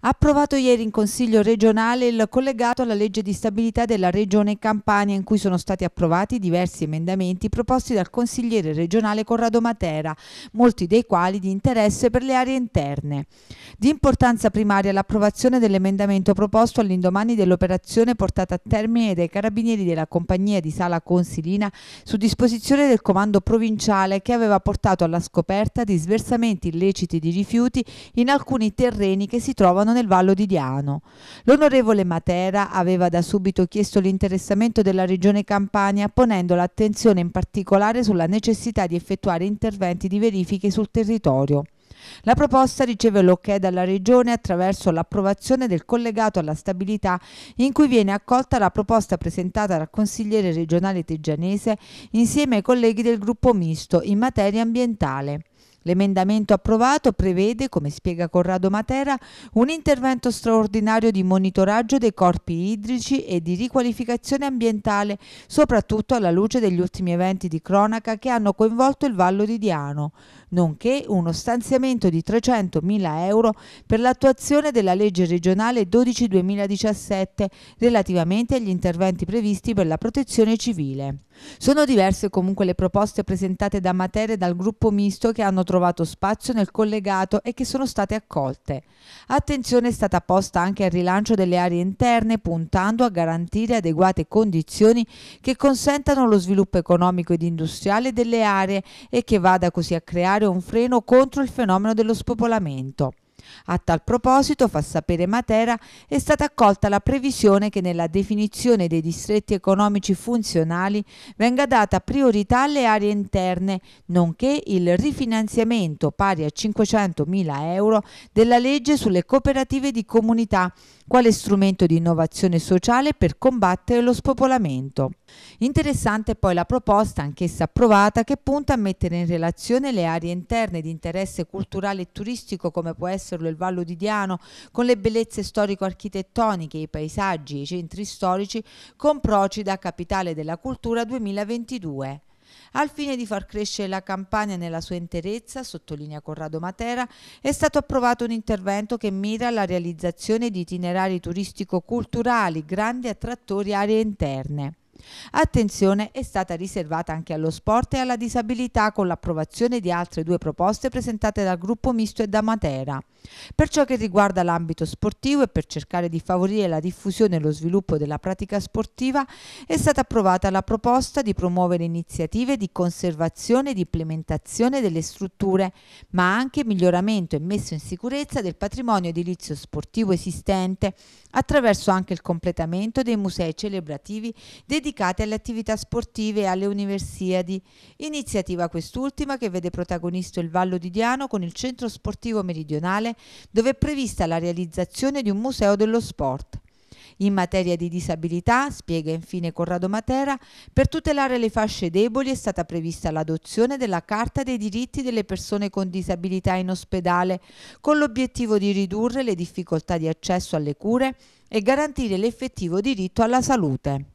approvato ieri in Consiglio regionale il collegato alla legge di stabilità della Regione Campania in cui sono stati approvati diversi emendamenti proposti dal consigliere regionale Corrado Matera, molti dei quali di interesse per le aree interne. Di importanza primaria l'approvazione dell'emendamento proposto all'indomani dell'operazione portata a termine dai carabinieri della compagnia di Sala Consilina su disposizione del comando provinciale che aveva portato alla scoperta di sversamenti illeciti di rifiuti in alcuni terreni che si trovano trovano nel Vallo di Diano. L'onorevole Matera aveva da subito chiesto l'interessamento della Regione Campania ponendo l'attenzione in particolare sulla necessità di effettuare interventi di verifiche sul territorio. La proposta riceve l'ok dalla Regione attraverso l'approvazione del collegato alla stabilità in cui viene accolta la proposta presentata dal consigliere regionale tegianese insieme ai colleghi del gruppo misto in materia ambientale. L'emendamento approvato prevede, come spiega Corrado Matera, un intervento straordinario di monitoraggio dei corpi idrici e di riqualificazione ambientale, soprattutto alla luce degli ultimi eventi di cronaca che hanno coinvolto il Vallo di Diano, nonché uno stanziamento di 300.000 euro per l'attuazione della legge regionale 12-2017 relativamente agli interventi previsti per la protezione civile. Sono diverse comunque le proposte presentate da Matera e dal gruppo misto che hanno trovato trovato spazio nel collegato e che sono state accolte. Attenzione è stata posta anche al rilancio delle aree interne puntando a garantire adeguate condizioni che consentano lo sviluppo economico ed industriale delle aree e che vada così a creare un freno contro il fenomeno dello spopolamento. A tal proposito, fa sapere Matera, è stata accolta la previsione che nella definizione dei distretti economici funzionali venga data priorità alle aree interne, nonché il rifinanziamento pari a 500.000 euro della legge sulle cooperative di comunità, quale strumento di innovazione sociale per combattere lo spopolamento. Interessante poi la proposta, anch'essa approvata, che punta a mettere in relazione le aree interne di interesse culturale e turistico come può essere Castello e il Vallo di Diano, con le bellezze storico-architettoniche, i paesaggi e i centri storici, con Procida, capitale della cultura 2022. Al fine di far crescere la Campania nella sua interezza, sottolinea Corrado Matera, è stato approvato un intervento che mira alla realizzazione di itinerari turistico-culturali, grandi attrattori aree interne. Attenzione è stata riservata anche allo sport e alla disabilità con l'approvazione di altre due proposte presentate dal gruppo misto e da Matera. Per ciò che riguarda l'ambito sportivo e per cercare di favorire la diffusione e lo sviluppo della pratica sportiva è stata approvata la proposta di promuovere iniziative di conservazione ed implementazione delle strutture, ma anche miglioramento e messo in sicurezza del patrimonio edilizio sportivo esistente attraverso anche il completamento dei musei celebrativi dedicati dedicate alle attività sportive e alle Universiadi, iniziativa quest'ultima che vede protagonista il Vallo di Diano con il centro sportivo meridionale dove è prevista la realizzazione di un museo dello sport. In materia di disabilità, spiega infine Corrado Matera, per tutelare le fasce deboli è stata prevista l'adozione della Carta dei diritti delle persone con disabilità in ospedale, con l'obiettivo di ridurre le difficoltà di accesso alle cure e garantire l'effettivo diritto alla salute.